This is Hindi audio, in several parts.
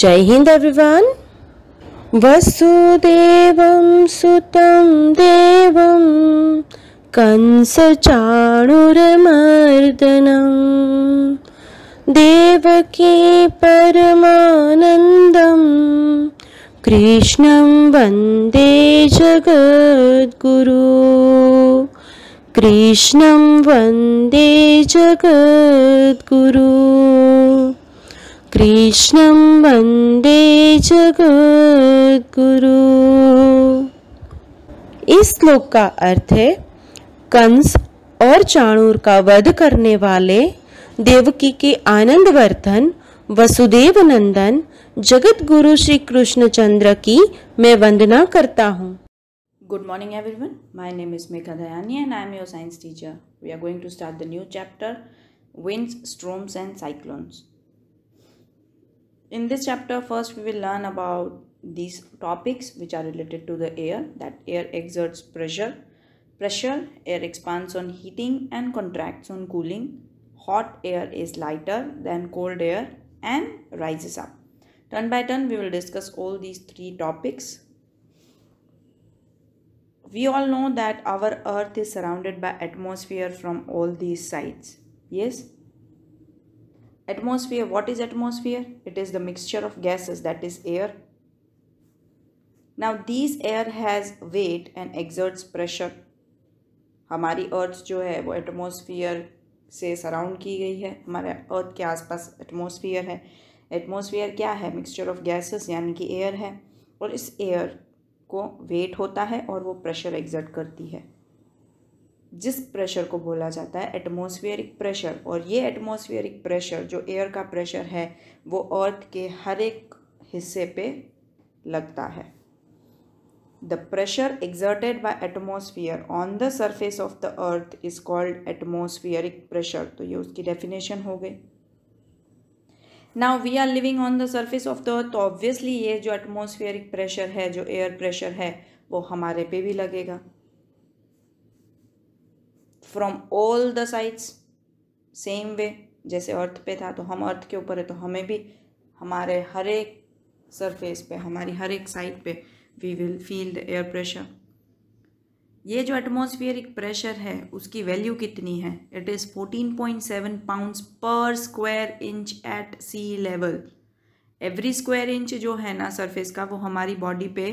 जय हिंद एवरीवन वसुदेवं सुतं देवं कंसचाणुरमर्दनं देवकी परमानंदम कृष्ण वंदे जगद्गुरु कृष्ण वंदे जगद्गुरु कृष्ण वंदे जगदगुरु इस श्लोक का अर्थ है कंस और चाणूर का वध करने वाले देवकी के आनंद वर्धन वसुदेव नंदन जगत गुरु श्री कृष्ण चंद्र की मैं वंदना करता हूँ good morning everyone my name is Megha Dayani and I am your science teacher we are going to start the new chapter winds storms and cyclones in this chapter first we will learn about these topics which are related to the air that air exerts pressure pressure air expands on heating and contracts on cooling hot air is lighter than cold air and rises up turn by turn we will discuss all these three topics we all know that our earth is surrounded by atmosphere from all these sides yes atmosphere what is atmosphere it is the mixture of gases that is air now this air has weight and exerts pressure हमारी अर्थ जो है वो एटमोसफियर से सराउंड की गई है हमारे अर्थ के आसपास एटमोसफियर है एटमोसफियर क्या है मिक्सचर ऑफ गैसेस यानी कि एयर है और इस एयर को वेट होता है और वो प्रेशर एग्जर्ट करती है जिस प्रेशर को बोला जाता है एटमॉस्फेरिक प्रेशर और ये एटमॉस्फेरिक प्रेशर जो एयर का प्रेशर है वो अर्थ के हर एक हिस्से पे लगता है the pressure exerted by atmosphere on the surface of the earth is called atmospheric pressure तो ये उसकी डेफिनेशन हो गई now we are living on the surface of the earth तो ऑब्वियसली ये जो एटमोसफियरिक प्रेशर है जो एयर प्रेशर है वो हमारे पे भी लगेगा from all the sides same way जैसे अर्थ पे था तो हम अर्थ के ऊपर है तो हमें भी हमारे हर एक सरफेस पे हमारी हर एक साइड पे we will feel the air pressure ये जो एटमोसफियरिक प्रेशर है उसकी वैल्यू कितनी है it is fourteen point seven pound per square inch at sea level every square inch जो है ना सरफेस का वो हमारी बॉडी पे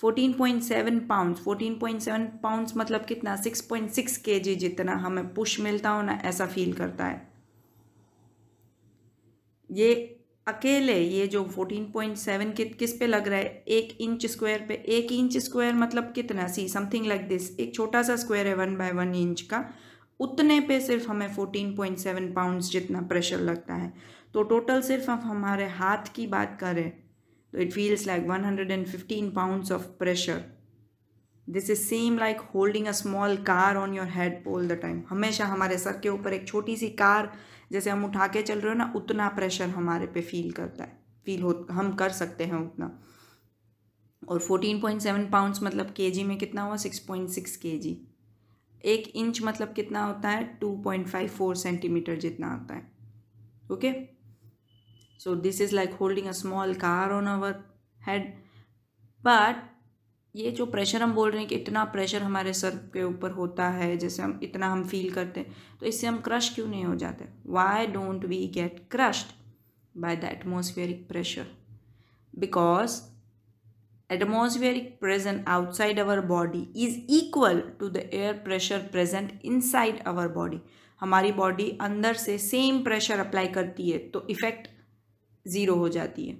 fourteen point seven pounds fourteen point seven pounds मतलब कितना सिक्स पॉइंट सिक्स के जी जितना हमें पुश मिलता हो ना ऐसा फील करता है ये अकेले ये जो फोर्टीन पॉइंट सेवन किस पे लग रहा है एक इंच स्क्वायर पे एक इंच स्क्वायर मतलब कितना सी समथिंग लाइक दिस एक छोटा सा स्क्वायर है वन बाय वन इंच का उतने पे सिर्फ हमें फोर्टीन पॉइंट सेवन पाउंड्स जितना प्रेशर लगता है तो टोटल सिर्फ हम हमारे हाथ की बात करें तो it feels like 115 pounds of pressure this is same like holding a small car on your head all the time हमेशा हमारे सर के ऊपर एक छोटी सी कार जैसे हम उठा के चल रहे हो ना उतना प्रेशर हमारे पे फील करता है फील हो हम कर सकते हैं उतना और फोर्टीन पॉइंट सेवन पाउंड्स मतलब के जी में कितना हुआ सिक्स पॉइंट सिक्स के जी एक इंच मतलब कितना होता है two point five four centimetre जितना आता है okay okay? so this is like holding a small car on our head but ये जो प्रेशर हम बोल रहे हैं कि इतना प्रेशर हमारे सर के ऊपर होता है जैसे हम इतना हम फील करते हैं तो इससे हम क्रश क्यों नहीं हो जाते why don't we get crushed by the atmospheric pressure because atmospheric present outside our body is equal to the air pressure present inside our body हमारी बॉडी अंदर से सेम प्रेशर अप्लाई करती है तो इफेक्ट ज़ीरो हो जाती है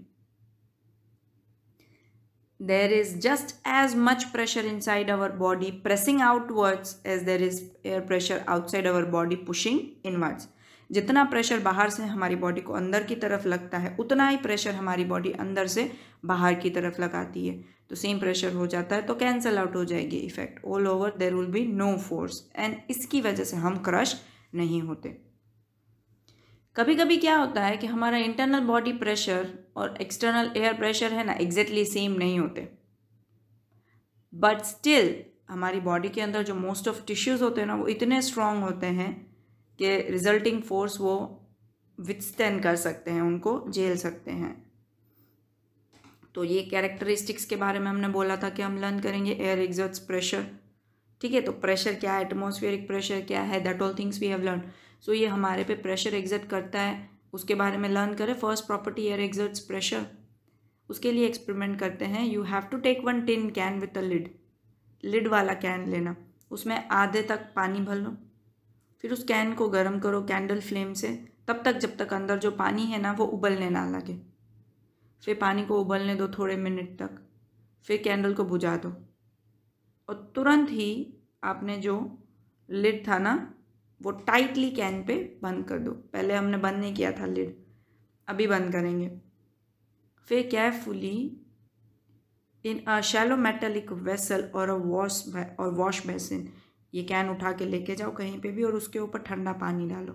there is just as much pressure inside our body pressing outwards as there is air pressure outside our body pushing inwards जितना प्रेशर बाहर से हमारी बॉडी को अंदर की तरफ लगता है उतना ही प्रेशर हमारी बॉडी अंदर से बाहर की तरफ लगाती है तो सेम प्रेशर हो जाता है तो कैंसल आउट हो जाएगी effect all over there will be no force and इसकी वजह से हम क्रश नहीं होते कभी कभी क्या होता है कि हमारा इंटरनल बॉडी प्रेशर और एक्सटर्नल एयर प्रेशर है ना एग्जैक्टली सेम नहीं होते बट स्टिल हमारी बॉडी के अंदर जो मोस्ट ऑफ टिश्यूज़ होते हैं ना वो इतने स्ट्रांग होते हैं कि रिजल्टिंग फोर्स वो विथस्टैंड कर सकते हैं उनको झेल सकते हैं तो ये कैरेक्टरिस्टिक्स के बारे में हमने बोला था कि हम लर्न करेंगे एयर एग्जर्ट्स प्रेशर ठीक है तो प्रेशर क्या है एटमोस्फेयरिक प्रेशर क्या है that all things we have learn so ये हमारे पे प्रेशर एग्जर्ट करता है उसके बारे में लर्न करें first property air exerts pressure उसके लिए एक्सपेरिमेंट करते हैं you have to take one tin can with a lid lid वाला कैन लेना उसमें आधे तक पानी भर लो फिर उस कैन को गर्म करो कैंडल फ्लेम से तब तक जब तक अंदर जो पानी है ना वो उबलने ना लगे फिर पानी को उबलने दो थोड़े मिनट तक फिर कैंडल को बुझा दो और तुरंत ही आपने जो लिड था ना वो टाइटली कैन पे बंद कर दो पहले हमने बंद नहीं किया था लिड अभी बंद करेंगे फिर carefully in a shallow metallic vessel और अ वॉश और वॉश बेसिन ये कैन उठा के लेके जाओ कहीं पे भी और उसके ऊपर ठंडा पानी डालो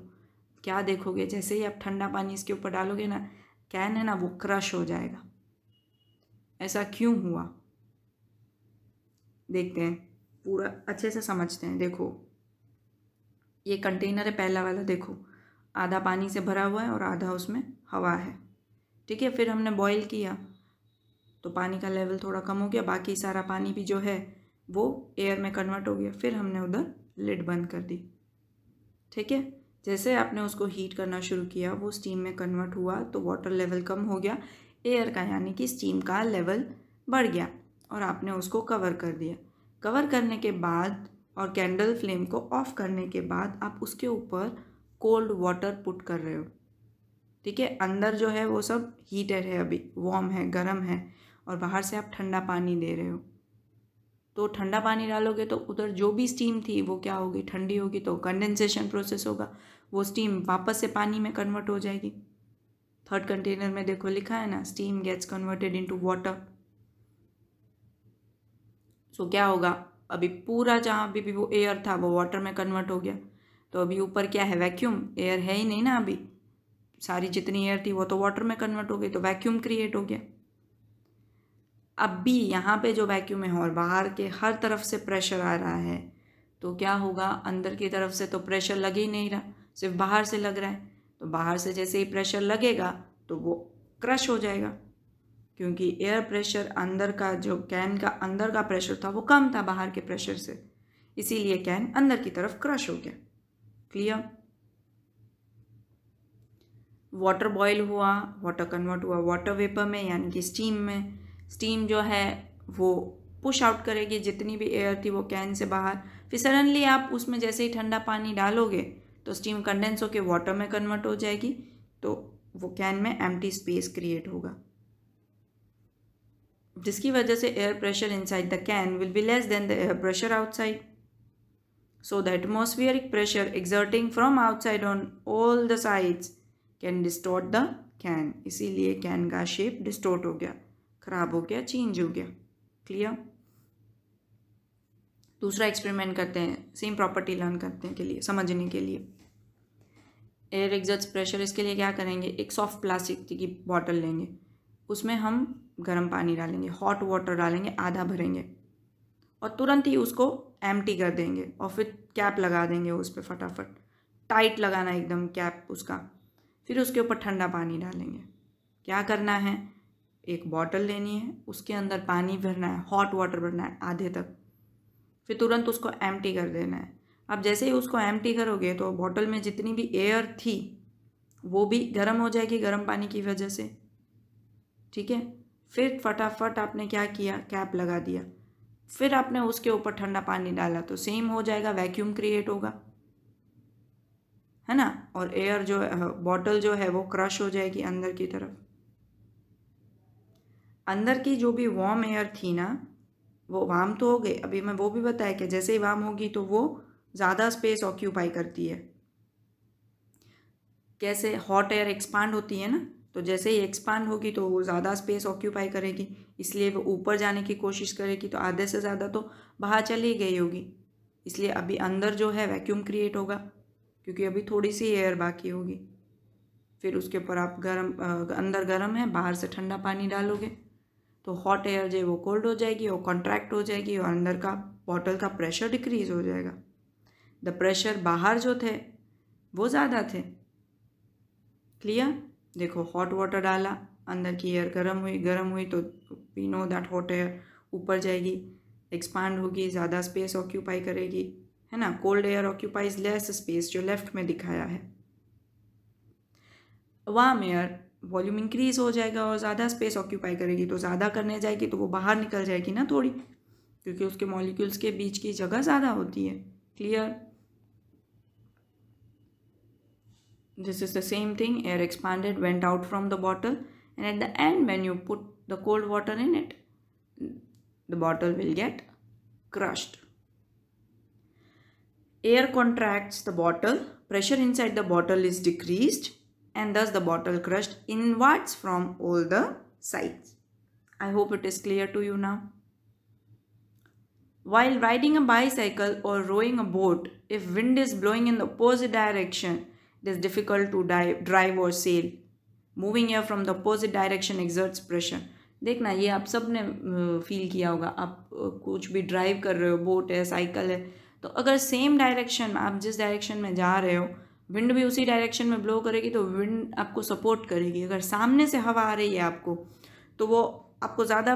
क्या देखोगे जैसे ही आप ठंडा पानी इसके ऊपर डालोगे ना कैन है ना वो क्रश हो जाएगा ऐसा क्यों हुआ देखते हैं पूरा अच्छे से समझते हैं देखो ये कंटेनर है पहला वाला देखो आधा पानी से भरा हुआ है और आधा उसमें हवा है ठीक है फिर हमने बॉईल किया तो पानी का लेवल थोड़ा कम हो गया बाकी सारा पानी भी जो है वो एयर में कन्वर्ट हो गया फिर हमने उधर लिड बंद कर दी ठीक है जैसे आपने उसको हीट करना शुरू किया वो स्टीम में कन्वर्ट हुआ तो वाटर लेवल कम हो गया एयर का यानी कि स्टीम का लेवल बढ़ गया और आपने उसको कवर कर दिया कवर करने के बाद और कैंडल फ्लेम को ऑफ करने के बाद आप उसके ऊपर कोल्ड वाटर पुट कर रहे हो ठीक है अंदर जो है वो सब हीटेड है अभी वार्म है गर्म है और बाहर से आप ठंडा पानी दे रहे हो तो ठंडा पानी डालोगे तो उधर जो भी स्टीम थी वो क्या होगी ठंडी होगी तो कंडेंसेशन प्रोसेस होगा वो स्टीम वापस से पानी में कन्वर्ट हो जाएगी थर्ड कंटेनर में देखो लिखा है ना steam gets converted into water so क्या होगा अभी पूरा जहाँ अभी भी वो एयर था वो वाटर में कन्वर्ट हो गया तो अभी ऊपर क्या है वैक्यूम एयर है ही नहीं ना अभी सारी जितनी एयर थी वो तो वाटर में कन्वर्ट हो गई तो वैक्यूम क्रिएट हो गया अब भी यहाँ पे जो वैक्यूम है और बाहर के हर तरफ से प्रेशर आ रहा है तो क्या होगा अंदर की तरफ से तो प्रेशर लग ही नहीं रहा सिर्फ बाहर से लग रहा है तो बाहर से जैसे ही प्रेशर लगेगा तो वो क्रश हो जाएगा क्योंकि एयर प्रेशर अंदर का जो कैन का अंदर का प्रेशर था वो कम था बाहर के प्रेशर से इसीलिए कैन अंदर की तरफ क्रश हो गया क्लियर वाटर बॉयल हुआ वाटर कन्वर्ट हुआ वाटर वेपर में यानी कि स्टीम में स्टीम जो है वो पुश आउट करेगी जितनी भी एयर थी वो कैन से बाहर फिर सडनली आप उसमें जैसे ही ठंडा पानी डालोगे तो स्टीम कंडेंस होकर वाटर में कन्वर्ट हो जाएगी तो वो कैन में एम्प्टी स्पेस क्रिएट होगा जिसकी वजह से air pressure inside the can will be less than the air pressure outside so the atmospheric pressure exerting from outside on all the sides can distort the can इसीलिए कैन का शेप डिस्टोर्ट हो गया खराब हो गया चेंज हो गया क्लियर दूसरा एक्सपेरिमेंट करते हैं सेम प्रॉपर्टी लर्न हैं के लिए समझने के लिए एयर एग्जर्ट्स प्रेशर इसके लिए क्या करेंगे एक सॉफ्ट प्लास्टिक की बॉटल लेंगे उसमें हम गर्म पानी डालेंगे हॉट वाटर डालेंगे आधा भरेंगे और तुरंत ही उसको एम कर देंगे और फिर कैप लगा देंगे उस पर फटाफट टाइट लगाना एकदम कैप उसका फिर उसके ऊपर ठंडा पानी डालेंगे क्या करना है एक बॉटल लेनी है उसके अंदर पानी भरना है हॉट वाटर भरना है आधे तक फिर तुरंत उसको एम कर देना है अब जैसे ही उसको एम करोगे तो बॉटल में जितनी भी एयर थी वो भी गर्म हो जाएगी गर्म पानी की वजह से ठीक है फिर फटाफट आपने क्या किया कैप लगा दिया फिर आपने उसके ऊपर ठंडा पानी डाला तो सेम हो जाएगा वैक्यूम क्रिएट होगा है ना और एयर जो बॉटल जो है वो क्रश हो जाएगी अंदर की तरफ अंदर की जो भी वार्म एयर थी ना वो वार्म तो हो गई अभी मैं वो भी बताया कि जैसे ही वार्म होगी तो वो ज़्यादा स्पेस ऑक्यूपाई करती है कैसे हॉट एयर एक्सपांड होती है ना तो जैसे ही एक्सपांड होगी तो वो ज़्यादा स्पेस ऑक्यूपाई करेगी इसलिए वो ऊपर जाने की कोशिश करेगी तो आधे से ज़्यादा तो बाहर चली गई होगी इसलिए अभी अंदर जो है वैक्यूम क्रिएट होगा क्योंकि अभी थोड़ी सी एयर बाकी होगी फिर उसके ऊपर आप गर्म अंदर गर्म है बाहर से ठंडा पानी डालोगे तो हॉट एयर जो है वो कोल्ड हो जाएगी और कॉन्ट्रैक्ट हो जाएगी और अंदर का बॉटल का प्रेशर डिक्रीज हो जाएगा द प्रेशर बाहर जो थे वो ज़्यादा थे क्लियर देखो हॉट वाटर डाला अंदर की एयर गर्म हुई गर्म हुई तो we know that hot air ऊपर जाएगी एक्सपांड होगी ज़्यादा स्पेस ऑक्यूपाई करेगी है ना cold air occupies less space जो लेफ्ट में दिखाया है वाम एयर वॉल्यूम इंक्रीज हो जाएगा और ज़्यादा स्पेस ऑक्यूपाई करेगी तो ज़्यादा करने जाएगी तो वो बाहर निकल जाएगी ना थोड़ी क्योंकि उसके मॉलिक्यूल्स के बीच की जगह ज़्यादा होती है clear This is the same thing, air expanded, went out from the bottle and at the end when you put the cold water in it, the bottle will get crushed. Air contracts the bottle, pressure inside the bottle is decreased and thus the bottle crushed inwards from all the sides. I hope it is clear to you now. While riding a bicycle or rowing a boat, if wind is blowing in the opposite direction, It is difficult to dive, drive or sail. Moving air from the opposite direction exerts pressure देखना ये आप सब ने फील किया होगा आप कुछ भी ड्राइव कर रहे हो बोट है साइकिल है तो अगर सेम डायरेक्शन में आप जिस डायरेक्शन में जा रहे हो विंड भी उसी डायरेक्शन में ब्लो करेगी तो विंड आपको सपोर्ट करेगी अगर सामने से हवा आ रही है आपको तो वो आपको ज़्यादा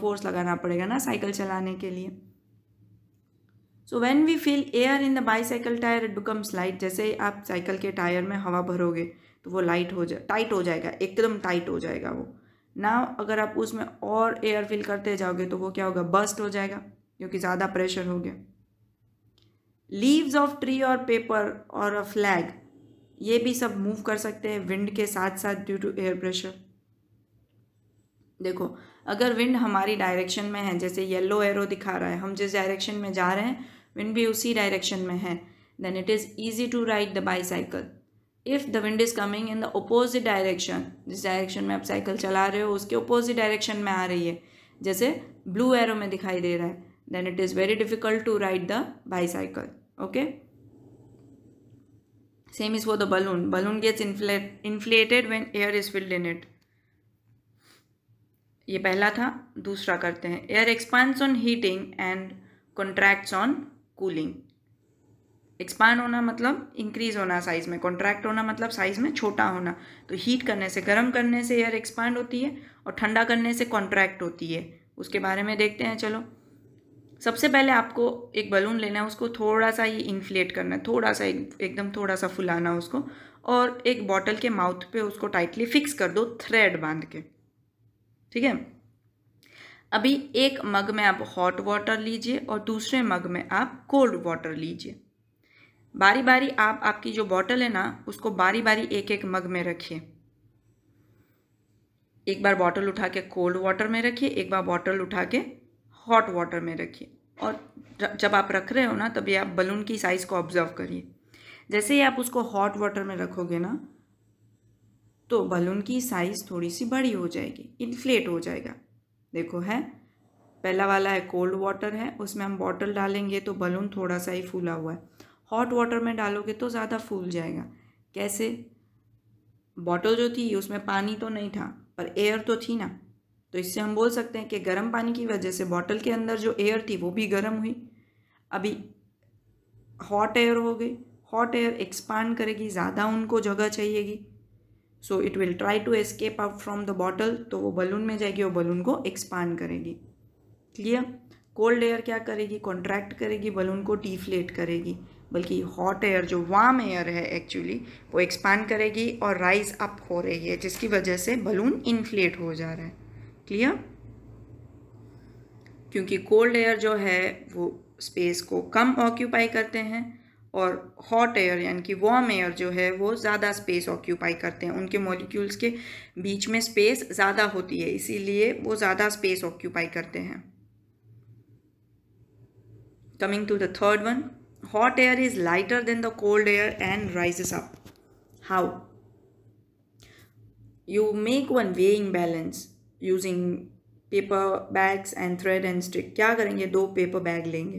फोर्स लगाना पड़ेगा ना साइकिल चलाने के लिए so when we feel air in the bicycle tyre it becomes light जैसे आप साइकिल के टायर में हवा भरोगे तो वो लाइट हो जाए टाइट हो जाएगा एकदम टाइट हो जाएगा वो ना अगर आप उसमें और एयर फिल करते जाओगे तो वो क्या होगा बस्ट हो जाएगा क्योंकि ज़्यादा प्रेशर हो गया लीव्स ऑफ ट्री और पेपर और अ फ्लैग ये भी सब मूव कर सकते हैं विंड के साथ साथ ड्यू टू एयर प्रेशर देखो अगर विंड हमारी डायरेक्शन में है जैसे येलो एरो दिखा रहा है हम जिस डायरेक्शन में जा रहे हैं विंड भी उसी डायरेक्शन में है then it is easy to ride the bicycle if the wind is coming in the opposite direction जिस डायरेक्शन में आप साइकिल चला रहे हो उसके अपोजिट डायरेक्शन में आ रही है जैसे ब्लू एरो में दिखाई दे रहा है then it is very difficult to ride the bicycle okay same is for the balloon balloon gets inflated when air is is filled in ये पहला था दूसरा करते हैं air expands on heating and contracts on cooling expand होना मतलब इंक्रीज होना साइज में कॉन्ट्रैक्ट होना मतलब साइज में छोटा होना तो हीट करने से गर्म करने से एयर एक्सपांड होती है और ठंडा करने से कॉन्ट्रैक्ट होती है उसके बारे में देखते हैं चलो सबसे पहले आपको एक बलून लेना है उसको थोड़ा सा ही इन्फ्लेट करना है थोड़ा सा एक, एकदम थोड़ा सा फुलाना उसको और एक बॉटल के माउथ पे उसको टाइटली फिक्स कर दो थ्रेड बांध के ठीक है अभी एक मग में आप हॉट वाटर लीजिए और दूसरे मग में आप कोल्ड वाटर लीजिए बारी बारी आप आपकी जो बॉटल है ना उसको बारी बारी एक एक मग में रखिए एक बार बॉटल उठा के कोल्ड वाटर में रखिए एक बार बॉटल उठा के हॉट वाटर में रखिए और जब आप रख रहे हो ना तभी आप बलून की साइज़ को ऑब्जर्व करिए जैसे ही आप उसको हॉट वाटर में रखोगे ना तो बलून की साइज़ थोड़ी सी बड़ी हो जाएगी इन्फ्लेट हो जाएगा देखो है पहला वाला है कोल्ड वाटर है उसमें हम बॉटल डालेंगे तो बलून थोड़ा सा ही फूला हुआ है हॉट वाटर में डालोगे तो ज़्यादा फूल जाएगा कैसे बॉटल जो थी उसमें पानी तो नहीं था पर एयर तो थी ना तो इससे हम बोल सकते हैं कि गर्म पानी की वजह से बॉटल के अंदर जो एयर थी वो भी गर्म हुई अभी हॉट एयर हो गई हॉट एयर एक्सपांड करेगी ज़्यादा उनको जगह चाहिएगी so it will try to escape out from the bottle तो वो बलून में जाएगी और बलून को एक्सपांड करेगी क्लियर कोल्ड एयर क्या करेगी कॉन्ट्रैक्ट करेगी बलून को डिफ्लेट करेगी बल्कि हॉट एयर जो वार्म एयर है एक्चुअली वो एक्सपांड करेगी और राइज अप हो रही है जिसकी वजह से बलून इन्फ्लेट हो जा रहा है क्लियर क्योंकि कोल्ड एयर जो है वो स्पेस को कम ऑक्यूपाई करते हैं और हॉट एयर यानी कि वार्म एयर जो है वो ज़्यादा स्पेस ऑक्यूपाई करते हैं उनके मॉलिक्यूल्स के बीच में स्पेस ज़्यादा होती है इसीलिए वो ज़्यादा स्पेस ऑक्यूपाई करते हैं coming to the third one hot air is lighter than the cold air and rises up how you make one weighing balance using paper bags and thread and stick क्या करेंगे दो पेपर बैग लेंगे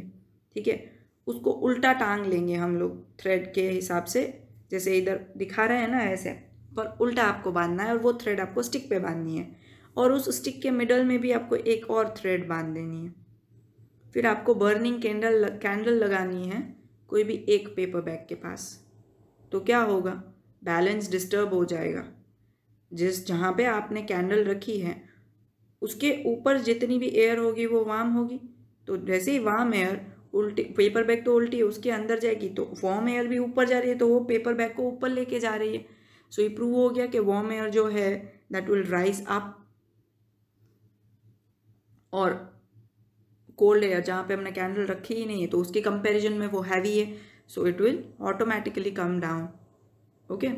ठीक है उसको उल्टा टांग लेंगे हम लोग थ्रेड के हिसाब से जैसे इधर दिखा रहे हैं ना ऐसे पर उल्टा आपको बांधना है और वो थ्रेड आपको स्टिक पे बांधनी है और उस स्टिक के मिडल में भी आपको एक और थ्रेड बांध देनी है फिर आपको बर्निंग कैंडल कैंडल लगानी है कोई भी एक पेपर बैग के पास तो क्या होगा बैलेंस डिस्टर्ब हो जाएगा जिस जहाँ पे आपने कैंडल रखी है उसके ऊपर जितनी भी एयर होगी वो वाम होगी तो जैसे ही वाम एयर उल्टी पेपर बैग तो उल्टी है उसके अंदर जाएगी तो वॉम एयर भी ऊपर जा रही है तो वो पेपर बैग को ऊपर लेके जा रही है सो ये प्रूव हो गया कि वॉम एयर जो है दैट विल राइज अप और कोल्ड एयर जहाँ पे हमने कैंडल रखी ही नहीं है तो उसके कंपैरिजन में वो हैवी है so it will automatically come down okay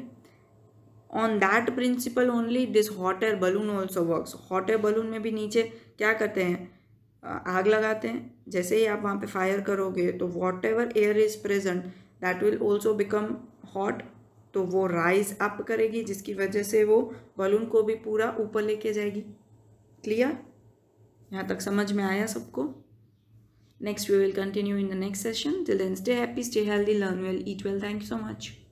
on that principle only this hot air balloon also work hot air balloon में भी नीचे क्या करते हैं आग लगाते हैं जैसे ही आप वहाँ पे फायर करोगे तो whatever air is present that will also become hot तो वो राइज अप करेगी जिसकी वजह से वो बलून को भी पूरा ऊपर लेके जाएगी क्लियर यहाँ तक समझ में आया सबको next we will continue in the next session till then stay happy stay healthy learn well eat well thank you so much